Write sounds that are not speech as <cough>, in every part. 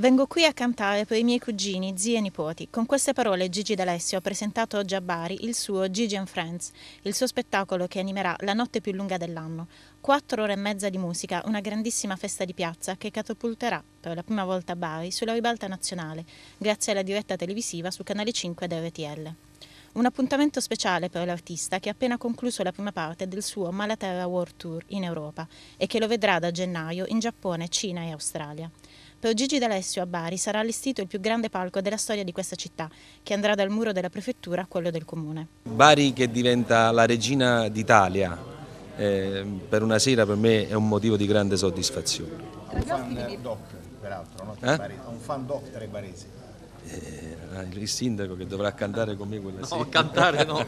Vengo qui a cantare per i miei cugini, zii e nipoti. Con queste parole Gigi D'Alessio ha presentato oggi a Bari il suo Gigi and Friends, il suo spettacolo che animerà la notte più lunga dell'anno. Quattro ore e mezza di musica, una grandissima festa di piazza che catapulterà per la prima volta a Bari sulla ribalta nazionale, grazie alla diretta televisiva su Canale 5 dell'RTL. Un appuntamento speciale per l'artista che ha appena concluso la prima parte del suo Malaterra World Tour in Europa e che lo vedrà da gennaio in Giappone, Cina e Australia. Per Gigi D'Alessio a Bari sarà allestito il più grande palco della storia di questa città, che andrà dal muro della prefettura a quello del comune. Bari che diventa la regina d'Italia, eh, per una sera per me è un motivo di grande soddisfazione. Un fan doc, peraltro, no? eh? un fan doc tra i baresi. Eh, ah, il sindaco che dovrà cantare con me quella sera. No, cantare no.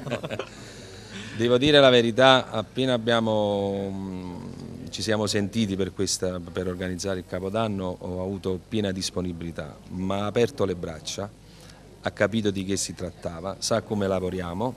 <laughs> Devo dire la verità, appena abbiamo mm, ci siamo sentiti per, questa, per organizzare il Capodanno, ho avuto piena disponibilità, ma ha aperto le braccia, ha capito di che si trattava, sa come lavoriamo,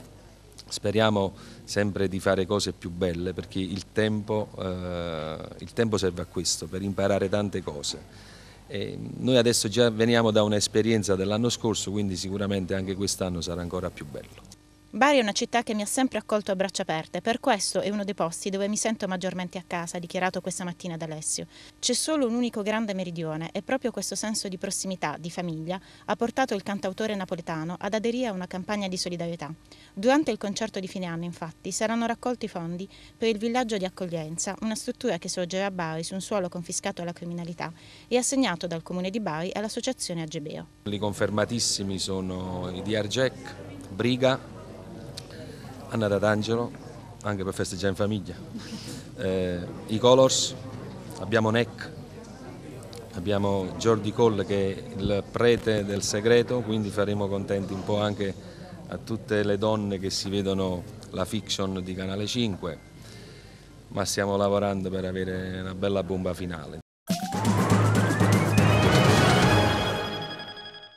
speriamo sempre di fare cose più belle perché il tempo, eh, il tempo serve a questo, per imparare tante cose. E noi adesso già veniamo da un'esperienza dell'anno scorso, quindi sicuramente anche quest'anno sarà ancora più bello. Bari è una città che mi ha sempre accolto a braccia aperte, per questo è uno dei posti dove mi sento maggiormente a casa, dichiarato questa mattina da Alessio. C'è solo un unico grande meridione e proprio questo senso di prossimità, di famiglia, ha portato il cantautore napoletano ad aderire a una campagna di solidarietà. Durante il concerto di fine anno, infatti, saranno raccolti fondi per il villaggio di accoglienza, una struttura che sorgerà a Bari su un suolo confiscato alla criminalità e assegnato dal comune di Bari all'associazione Agebeo. Li confermatissimi sono i DRGEC, Briga, Anna D'Arangelo, anche per festeggiare in famiglia. Eh, I Colors, abbiamo Neck, abbiamo Jordi Cole che è il prete del segreto, quindi faremo contenti un po' anche a tutte le donne che si vedono la fiction di Canale 5, ma stiamo lavorando per avere una bella bomba finale.